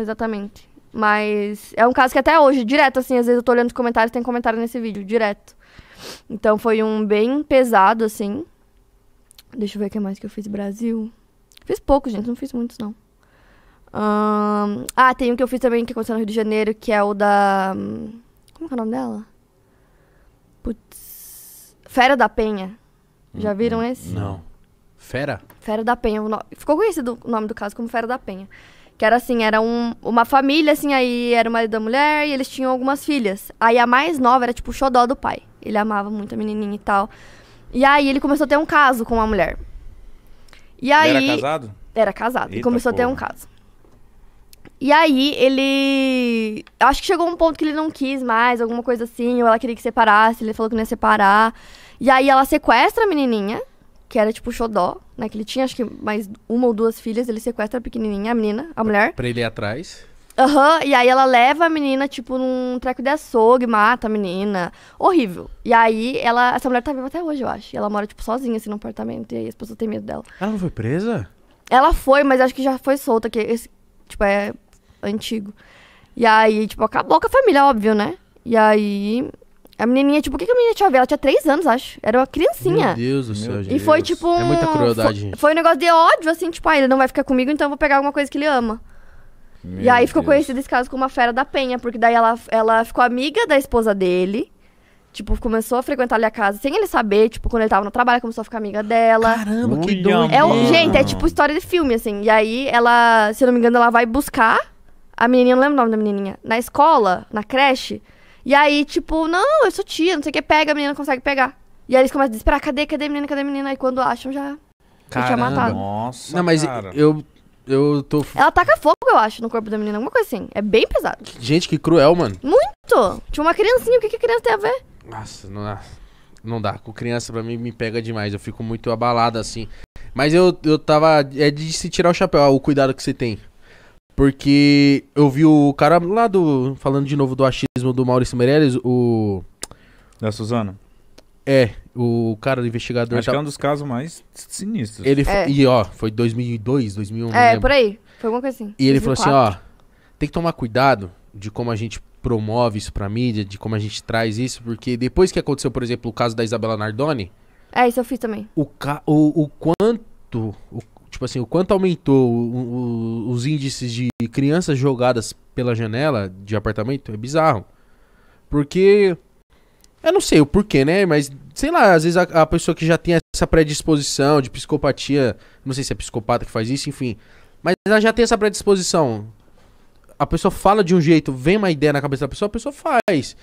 exatamente. Mas é um caso que até hoje, direto, assim, às vezes eu tô olhando os comentários, tem comentário nesse vídeo, direto. Então foi um bem pesado, assim. Deixa eu ver o que mais que eu fiz Brasil. Fiz pouco, gente, não fiz muitos, não. Um... Ah, tem um que eu fiz também que aconteceu no Rio de Janeiro, que é o da. Como é o nome dela? Putz. Fera da Penha. Já hum, viram hum, esse? Não. Fera? Fera da Penha. Ficou conhecido o nome do caso como Fera da Penha. Que era assim, era um, uma família, assim, aí era o marido da mulher e eles tinham algumas filhas. Aí a mais nova era, tipo, o xodó do pai. Ele amava muito a menininha e tal. E aí ele começou a ter um caso com uma mulher. E aí... Ele era casado? Era casado. Eita, e começou porra. a ter um caso. E aí ele... Acho que chegou um ponto que ele não quis mais, alguma coisa assim. Ou ela queria que separasse, ele falou que não ia separar. E aí ela sequestra a menininha que era tipo xodó, né? Que ele tinha acho que mais uma ou duas filhas, ele sequestra a pequenininha, a menina, a mulher. Pra ele ir atrás. Aham, uhum, e aí ela leva a menina, tipo, num treco de açougue, mata a menina. Horrível. E aí ela. Essa mulher tá viva até hoje, eu acho. E ela mora, tipo, sozinha, assim, no apartamento. E aí as pessoas têm medo dela. Ela não foi presa? Ela foi, mas acho que já foi solta, que esse, tipo, é antigo. E aí, tipo, acabou com a família, óbvio, né? E aí a menininha, tipo, o que, que a menina tinha a ver? Ela tinha três anos, acho. Era uma criancinha. Meu Deus do céu, gente. E foi tipo um... É muita crueldade, Foi um negócio de ódio, assim, tipo, ah, ele não vai ficar comigo, então eu vou pegar alguma coisa que ele ama. Meu e aí ficou conhecido esse caso como a Fera da Penha, porque daí ela, ela ficou amiga da esposa dele. Tipo, começou a frequentar ali a casa sem ele saber. Tipo, quando ele tava no trabalho, começou a ficar amiga dela. Caramba, que doido. É, gente, é tipo história de filme, assim. E aí ela, se eu não me engano, ela vai buscar a menininha, não lembro o nome da menininha, na escola, na creche. E aí, tipo, não, eu sou tia, não sei o que, pega, a menina consegue pegar. E aí eles começam a desesperar, cadê, cadê a menina, cadê a menina? Aí quando acham, já, já tinha matado. Nossa, Não, mas cara. eu... Eu tô... Ela taca fogo, eu acho, no corpo da menina, alguma coisa assim. É bem pesado. Gente, que cruel, mano. Muito! Tinha uma criancinha, o que, que a criança tem a ver? Nossa, não dá. Ah, não dá. Com criança, pra mim, me pega demais. Eu fico muito abalado, assim. Mas eu, eu tava... É de se tirar o chapéu, ó, ah, o cuidado que você tem. Porque eu vi o cara lá do. Falando de novo do achismo do Maurício Meirelles, o. Da Suzana? É, o cara do investigador. Acho tá... que é um dos casos mais sinistros. Ele é. E ó, foi 2002, 2001. É, por aí. Foi alguma coisa assim. E ele falou assim: ó, tem que tomar cuidado de como a gente promove isso pra mídia, de como a gente traz isso, porque depois que aconteceu, por exemplo, o caso da Isabela Nardoni. É, isso eu fiz também. O, ca... o, o quanto. O, tipo assim, o quanto aumentou o, o, os índices de crianças jogadas pela janela de apartamento é bizarro. Porque. Eu não sei o porquê, né? Mas, sei lá, às vezes a, a, pessoa que já tem essa predisposição de psicopatia, não sei se é psicopata que faz isso, enfim. Mas ela já tem essa predisposição. A pessoa fala de um jeito, vem uma ideia na cabeça da pessoa, a pessoa faz.